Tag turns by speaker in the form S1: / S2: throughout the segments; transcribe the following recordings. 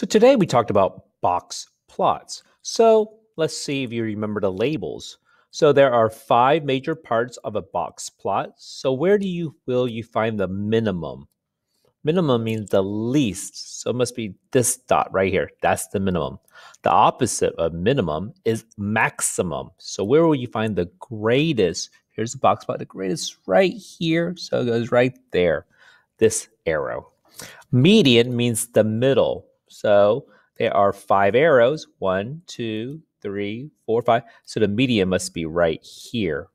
S1: So today we talked about box plots. So let's see if you remember the labels. So there are five major parts of a box plot. So where do you will you find the minimum? Minimum means the least. So it must be this dot right here. That's the minimum. The opposite of minimum is maximum. So where will you find the greatest? Here's the box plot. The greatest right here. So it goes right there. This arrow. Median means the middle. So there are five arrows one, two, three, four, five. So the median must be right here.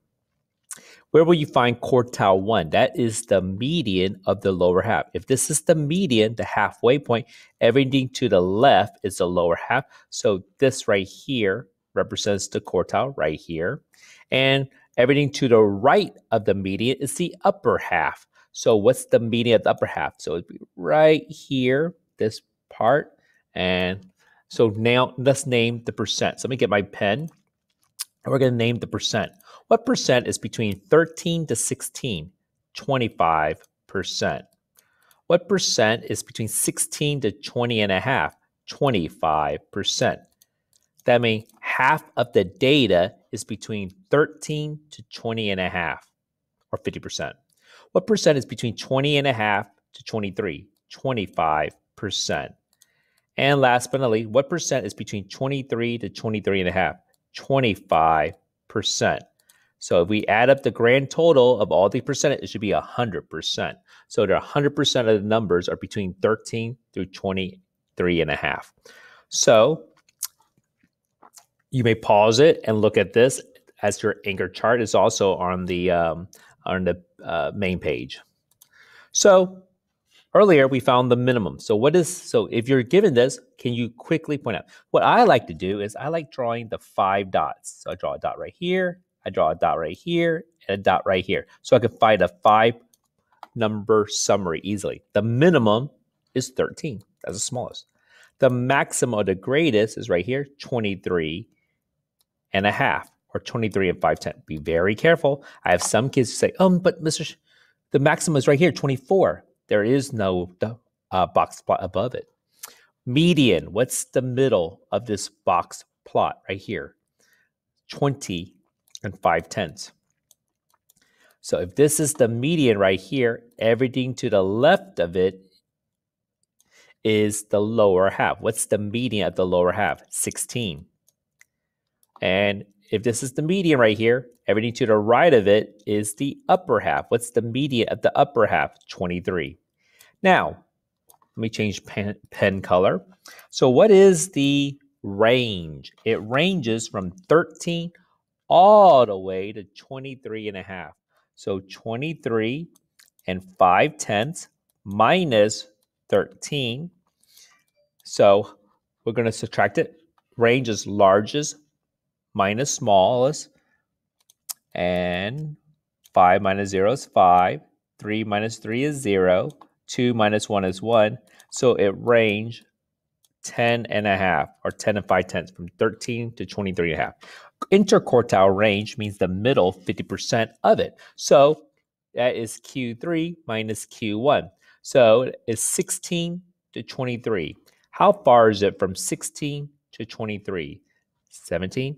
S1: Where will you find quartile one? That is the median of the lower half. If this is the median, the halfway point, everything to the left is the lower half. So this right here represents the quartile right here. And everything to the right of the median is the upper half. So what's the median of the upper half? So it'd be right here, this part. And so now let's name the percent. So let me get my pen. And we're going to name the percent. What percent is between 13 to 16? 25%. What percent is between 16 to 20 and a half? 25%. That means half of the data is between 13 to 20 and a half or 50%. What percent is between 20 and a half to 23? 25%. And last but not least, what percent is between 23 to 23 and a half? 25%. So if we add up the grand total of all the percentage, it should be 100%. So there 100% of the numbers are between 13 through 23 and a half. So you may pause it and look at this as your anchor chart is also on the um, on the uh, main page. So Earlier, we found the minimum. So what is, so if you're given this, can you quickly point out? What I like to do is I like drawing the five dots. So I draw a dot right here, I draw a dot right here, and a dot right here. So I can find a five number summary easily. The minimum is 13. That's the smallest. The maximum or the greatest is right here, 23 and a half or 23 and 5 Be very careful. I have some kids who say, um, but Mr. Sh the maximum is right here, 24. There is no uh, box plot above it. Median, what's the middle of this box plot right here? 20 and 5 tenths. So if this is the median right here, everything to the left of it is the lower half. What's the median of the lower half? 16. And if this is the median right here, everything to the right of it is the upper half. What's the median of the upper half? 23. Now, let me change pen, pen color. So what is the range? It ranges from 13 all the way to 23 and a half. So 23 and 5 tenths minus 13. So we're going to subtract it. Range is largest minus small is, and 5 minus 0 is 5, 3 minus 3 is 0, 2 minus 1 is 1. So it range 10 and a half or 10 and 5 tenths from 13 to 23 and a half. Interquartile range means the middle 50% of it. So that is Q3 minus Q1. So it's 16 to 23. How far is it from 16 to 23? 17,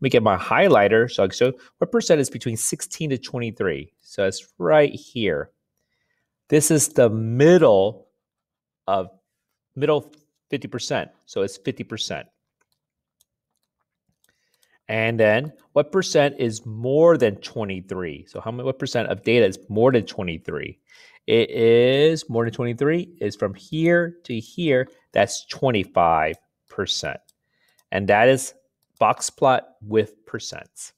S1: Let me get my highlighter so I can show what percent is between 16 to 23. So it's right here. This is the middle of middle 50%. So it's 50%. And then what percent is more than 23? So how many what percent of data is more than 23? It is more than 23 is from here to here. That's 25%. And that is box plot with percents.